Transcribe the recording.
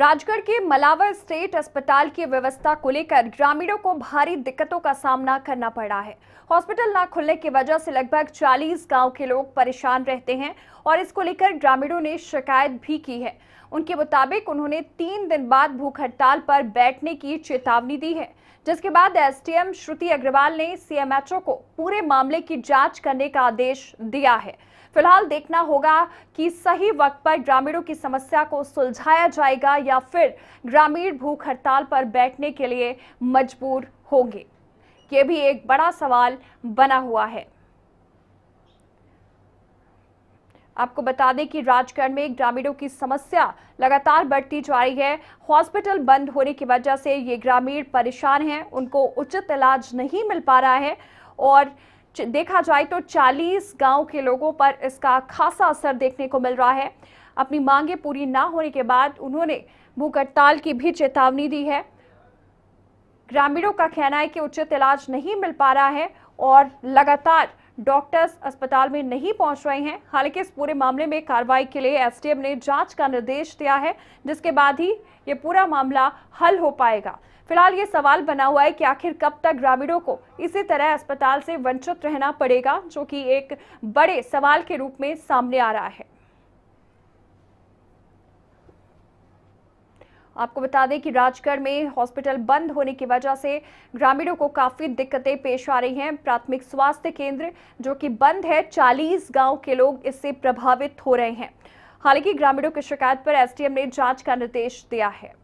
राजगढ़ के मलावर स्टेट अस्पताल की व्यवस्था को लेकर ग्रामीणों को भारी दिक्कतों का सामना करना पड़ा है हॉस्पिटल ना खुलने की वजह से लगभग 40 गांव के लोग परेशान रहते हैं और इसको लेकर ग्रामीणों ने शिकायत भी की है उनके मुताबिक उन्होंने तीन दिन बाद भूख हड़ताल पर बैठने की चेतावनी दी है जिसके बाद एस श्रुति अग्रवाल ने सीएमएचओ को पूरे मामले की जाँच करने का आदेश दिया है फिलहाल देखना होगा कि सही वक्त पर ग्रामीणों की समस्या को सुलझाया जाएगा या फिर ग्रामीण भूख हड़ताल पर बैठने के लिए मजबूर होंगे ये भी एक बड़ा सवाल बना हुआ है आपको बता दें कि राजगढ़ में ग्रामीणों की समस्या लगातार बढ़ती जा रही है हॉस्पिटल बंद होने की वजह से ये ग्रामीण परेशान हैं उनको उचित इलाज नहीं मिल पा रहा है और देखा जाए तो 40 गांव के लोगों पर इसका खासा असर देखने को मिल रहा है अपनी मांगे पूरी ना होने के बाद उन्होंने भूख हड़ताल की भी चेतावनी दी है ग्रामीणों का कहना है कि उचित इलाज नहीं मिल पा रहा है और लगातार डॉक्टर्स अस्पताल में नहीं पहुंच रहे हैं हालांकि इस पूरे मामले में कार्रवाई के लिए एसडीएम ने जांच का निर्देश दिया है जिसके बाद ही ये पूरा मामला हल हो पाएगा फिलहाल ये सवाल बना हुआ है कि आखिर कब तक ग्रामीणों को इसी तरह अस्पताल से वंचित रहना पड़ेगा जो कि एक बड़े सवाल के रूप में सामने आ रहा है आपको बता दें कि राजगढ़ में हॉस्पिटल बंद होने की वजह से ग्रामीणों को काफ़ी दिक्कतें पेश आ रही हैं प्राथमिक स्वास्थ्य केंद्र जो कि बंद है 40 गांव के लोग इससे प्रभावित हो रहे हैं हालांकि ग्रामीणों की शिकायत पर एसडीएम ने जांच का निर्देश दिया है